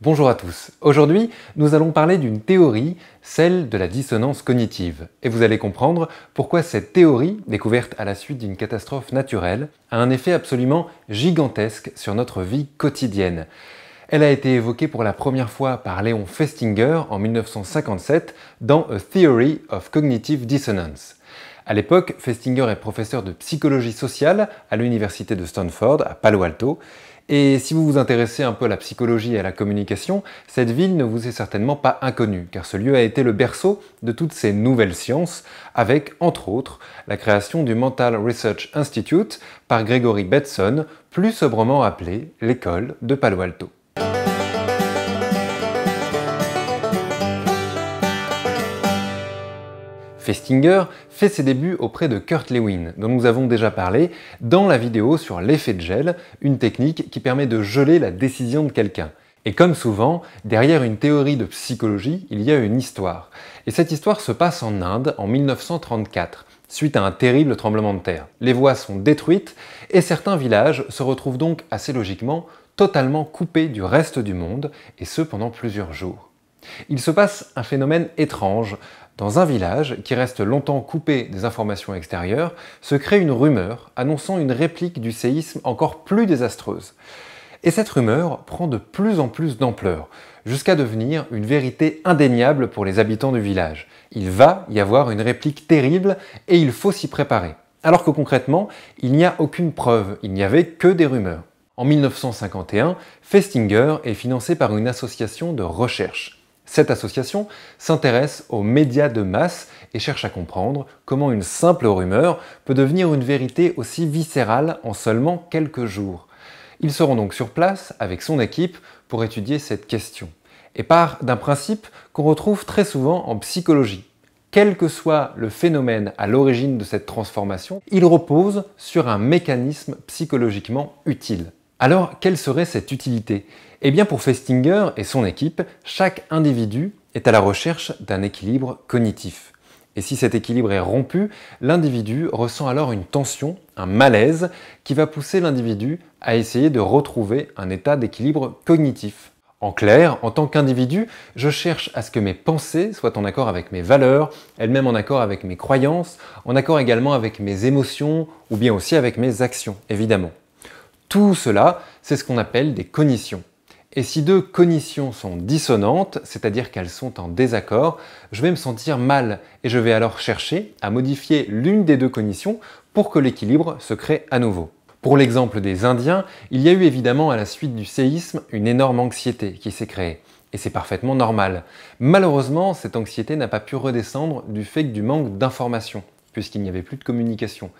Bonjour à tous. Aujourd'hui, nous allons parler d'une théorie, celle de la dissonance cognitive. Et vous allez comprendre pourquoi cette théorie, découverte à la suite d'une catastrophe naturelle, a un effet absolument gigantesque sur notre vie quotidienne. Elle a été évoquée pour la première fois par Léon Festinger en 1957 dans A Theory of Cognitive Dissonance. À l'époque, Festinger est professeur de psychologie sociale à l'université de Stanford, à Palo Alto, et si vous vous intéressez un peu à la psychologie et à la communication, cette ville ne vous est certainement pas inconnue, car ce lieu a été le berceau de toutes ces nouvelles sciences, avec, entre autres, la création du Mental Research Institute par Gregory Betson, plus sobrement appelé l'école de Palo Alto. Festinger fait ses débuts auprès de Kurt Lewin, dont nous avons déjà parlé dans la vidéo sur l'effet de gel, une technique qui permet de geler la décision de quelqu'un. Et comme souvent, derrière une théorie de psychologie, il y a une histoire. Et cette histoire se passe en Inde en 1934, suite à un terrible tremblement de terre. Les voies sont détruites et certains villages se retrouvent donc assez logiquement totalement coupés du reste du monde, et ce pendant plusieurs jours. Il se passe un phénomène étrange dans un village, qui reste longtemps coupé des informations extérieures, se crée une rumeur annonçant une réplique du séisme encore plus désastreuse. Et cette rumeur prend de plus en plus d'ampleur, jusqu'à devenir une vérité indéniable pour les habitants du village. Il va y avoir une réplique terrible et il faut s'y préparer. Alors que concrètement, il n'y a aucune preuve, il n'y avait que des rumeurs. En 1951, Festinger est financé par une association de recherche. Cette association s'intéresse aux médias de masse et cherche à comprendre comment une simple rumeur peut devenir une vérité aussi viscérale en seulement quelques jours. Il seront donc sur place avec son équipe pour étudier cette question et part d'un principe qu'on retrouve très souvent en psychologie. Quel que soit le phénomène à l'origine de cette transformation, il repose sur un mécanisme psychologiquement utile. Alors, quelle serait cette utilité Eh bien, pour Festinger et son équipe, chaque individu est à la recherche d'un équilibre cognitif. Et si cet équilibre est rompu, l'individu ressent alors une tension, un malaise, qui va pousser l'individu à essayer de retrouver un état d'équilibre cognitif. En clair, en tant qu'individu, je cherche à ce que mes pensées soient en accord avec mes valeurs, elles-mêmes en accord avec mes croyances, en accord également avec mes émotions ou bien aussi avec mes actions, évidemment. Tout cela, c'est ce qu'on appelle des cognitions. Et si deux cognitions sont dissonantes, c'est-à-dire qu'elles sont en désaccord, je vais me sentir mal et je vais alors chercher à modifier l'une des deux cognitions pour que l'équilibre se crée à nouveau. Pour l'exemple des Indiens, il y a eu évidemment à la suite du séisme une énorme anxiété qui s'est créée. Et c'est parfaitement normal. Malheureusement, cette anxiété n'a pas pu redescendre du fait du manque d'informations, puisqu'il n'y avait plus de communication.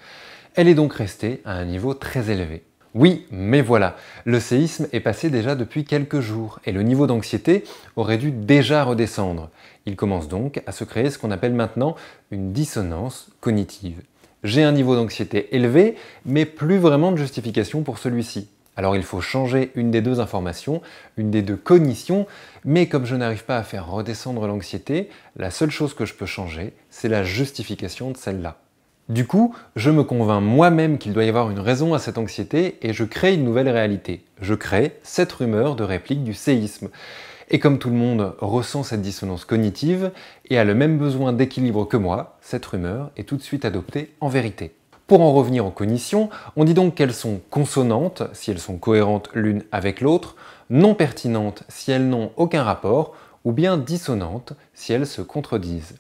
Elle est donc restée à un niveau très élevé. Oui, mais voilà, le séisme est passé déjà depuis quelques jours et le niveau d'anxiété aurait dû déjà redescendre. Il commence donc à se créer ce qu'on appelle maintenant une dissonance cognitive. J'ai un niveau d'anxiété élevé, mais plus vraiment de justification pour celui-ci. Alors il faut changer une des deux informations, une des deux cognitions, mais comme je n'arrive pas à faire redescendre l'anxiété, la seule chose que je peux changer, c'est la justification de celle-là. Du coup, je me convainc moi-même qu'il doit y avoir une raison à cette anxiété et je crée une nouvelle réalité. Je crée cette rumeur de réplique du séisme. Et comme tout le monde ressent cette dissonance cognitive et a le même besoin d'équilibre que moi, cette rumeur est tout de suite adoptée en vérité. Pour en revenir aux cognitions, on dit donc qu'elles sont consonantes si elles sont cohérentes l'une avec l'autre, non pertinentes si elles n'ont aucun rapport, ou bien dissonantes si elles se contredisent.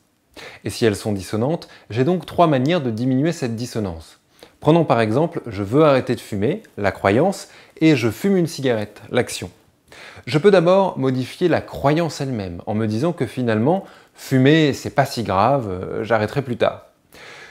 Et si elles sont dissonantes, j'ai donc trois manières de diminuer cette dissonance. Prenons par exemple je veux arrêter de fumer, la croyance, et je fume une cigarette, l'action. Je peux d'abord modifier la croyance elle-même en me disant que finalement fumer c'est pas si grave, euh, j'arrêterai plus tard.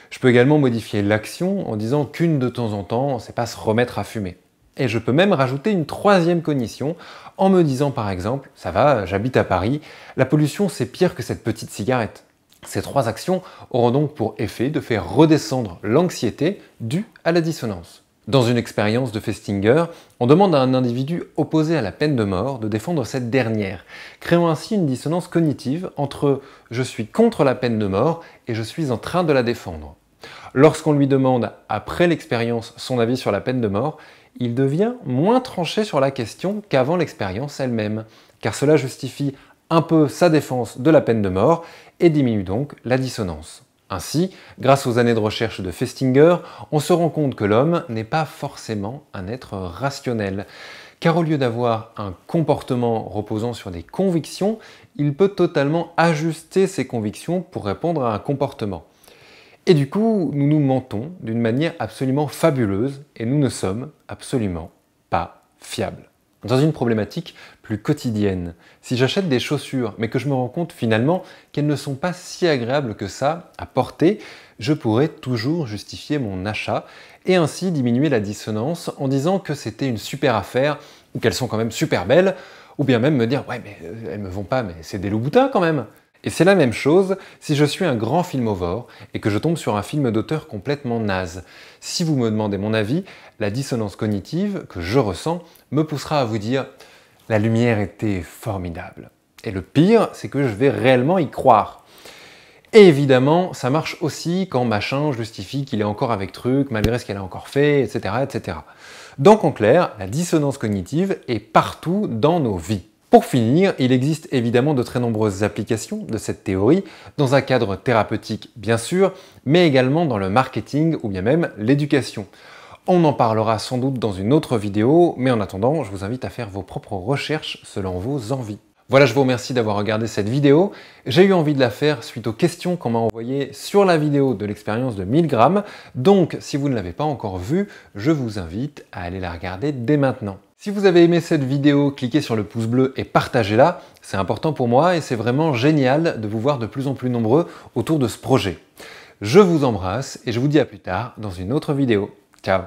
Je peux également modifier l'action en disant qu'une de temps en temps, c'est pas se remettre à fumer. Et je peux même rajouter une troisième cognition en me disant par exemple, ça va, j'habite à Paris, la pollution c'est pire que cette petite cigarette. Ces trois actions auront donc pour effet de faire redescendre l'anxiété due à la dissonance. Dans une expérience de Festinger, on demande à un individu opposé à la peine de mort de défendre cette dernière, créant ainsi une dissonance cognitive entre je suis contre la peine de mort et je suis en train de la défendre. Lorsqu'on lui demande, après l'expérience, son avis sur la peine de mort, il devient moins tranché sur la question qu'avant l'expérience elle-même, car cela justifie un peu sa défense de la peine de mort et diminue donc la dissonance. Ainsi, grâce aux années de recherche de Festinger, on se rend compte que l'homme n'est pas forcément un être rationnel, car au lieu d'avoir un comportement reposant sur des convictions, il peut totalement ajuster ses convictions pour répondre à un comportement. Et du coup, nous nous mentons d'une manière absolument fabuleuse et nous ne sommes absolument pas fiables dans une problématique plus quotidienne. Si j'achète des chaussures, mais que je me rends compte finalement qu'elles ne sont pas si agréables que ça à porter, je pourrais toujours justifier mon achat et ainsi diminuer la dissonance en disant que c'était une super affaire ou qu'elles sont quand même super belles, ou bien même me dire ouais mais euh, elles me vont pas, mais c'est des loups boutins quand même. Et c'est la même chose si je suis un grand filmovore et que je tombe sur un film d'auteur complètement naze. Si vous me demandez mon avis, la dissonance cognitive que je ressens me poussera à vous dire la lumière était formidable. Et le pire, c'est que je vais réellement y croire. Et évidemment, ça marche aussi quand machin justifie qu'il est encore avec truc, malgré ce qu'elle a encore fait, etc., etc. Donc en clair, la dissonance cognitive est partout dans nos vies. Pour finir, il existe évidemment de très nombreuses applications de cette théorie, dans un cadre thérapeutique bien sûr, mais également dans le marketing ou bien même l'éducation. On en parlera sans doute dans une autre vidéo, mais en attendant, je vous invite à faire vos propres recherches selon vos envies. Voilà, je vous remercie d'avoir regardé cette vidéo. J'ai eu envie de la faire suite aux questions qu'on m'a envoyées sur la vidéo de l'expérience de 1000 grammes. Donc, si vous ne l'avez pas encore vue, je vous invite à aller la regarder dès maintenant. Si vous avez aimé cette vidéo, cliquez sur le pouce bleu et partagez-la. C'est important pour moi et c'est vraiment génial de vous voir de plus en plus nombreux autour de ce projet. Je vous embrasse et je vous dis à plus tard dans une autre vidéo. Ciao